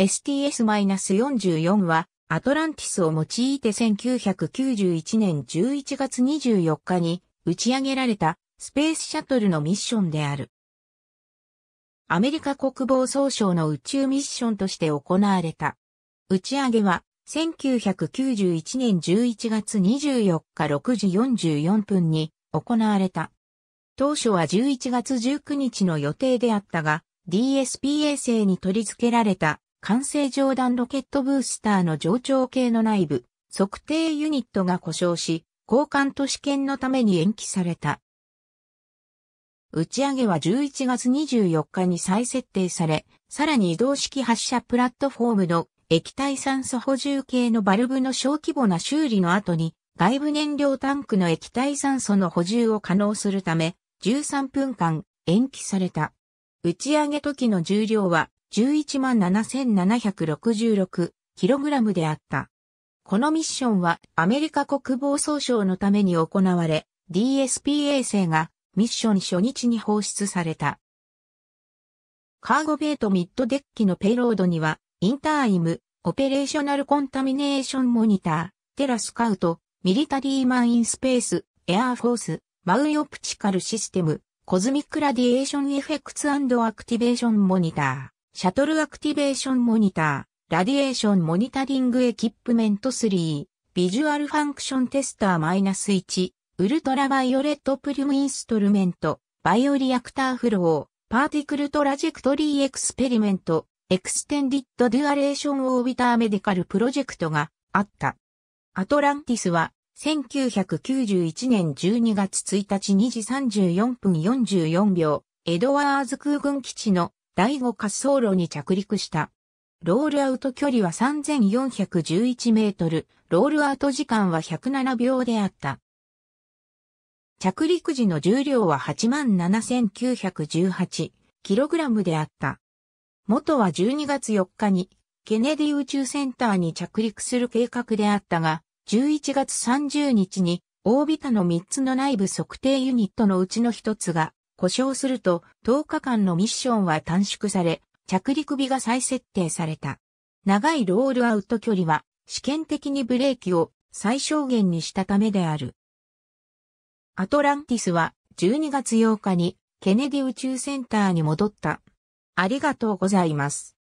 STS-44 はアトランティスを用いて1991年11月24日に打ち上げられたスペースシャトルのミッションである。アメリカ国防総省の宇宙ミッションとして行われた。打ち上げは1991年11月24日6時44分に行われた。当初は11月19日の予定であったが、DSP 衛星に取り付けられた完成上段ロケットブースターの上長系の内部、測定ユニットが故障し、交換と試験のために延期された。打ち上げは11月24日に再設定され、さらに移動式発射プラットフォームの液体酸素補充系のバルブの小規模な修理の後に、外部燃料タンクの液体酸素の補充を可能するため、13分間延期された。打ち上げ時の重量は 117,766kg であった。このミッションはアメリカ国防総省のために行われ、DSP 衛星がミッション初日に放出された。カーゴベートミッドデッキのペイロードには、インターイム、オペレーショナルコンタミネーションモニター、テラスカウト、ミリタリーマインスペース、エアーフォース、マウイオプチカルシステム、コズミックラディエーションエフェクツアクティベーションモニター。シャトルアクティベーションモニター、ラディエーションモニタリングエキップメント3、ビジュアルファンクションテスター -1、ウルトラバイオレットプリムインストルメント、バイオリアクターフロー、パーティクルトラジェクトリーエクスペリメント、エクステンディットデュアレーションオービターメディカルプロジェクトがあった。アトランティスは1991年12月1日2時34分44秒、エドワーズ空軍基地の第5滑走路に着陸した。ロールアウト距離は3411メートル、ロールアウト時間は107秒であった。着陸時の重量は 87,918kg であった。元は12月4日にケネディ宇宙センターに着陸する計画であったが、11月30日にオービタの3つの内部測定ユニットのうちの1つが故障すると10日間のミッションは短縮され、着陸日が再設定された。長いロールアウト距離は試験的にブレーキを最小限にしたためである。アトランティスは12月8日にケネディ宇宙センターに戻った。ありがとうございます。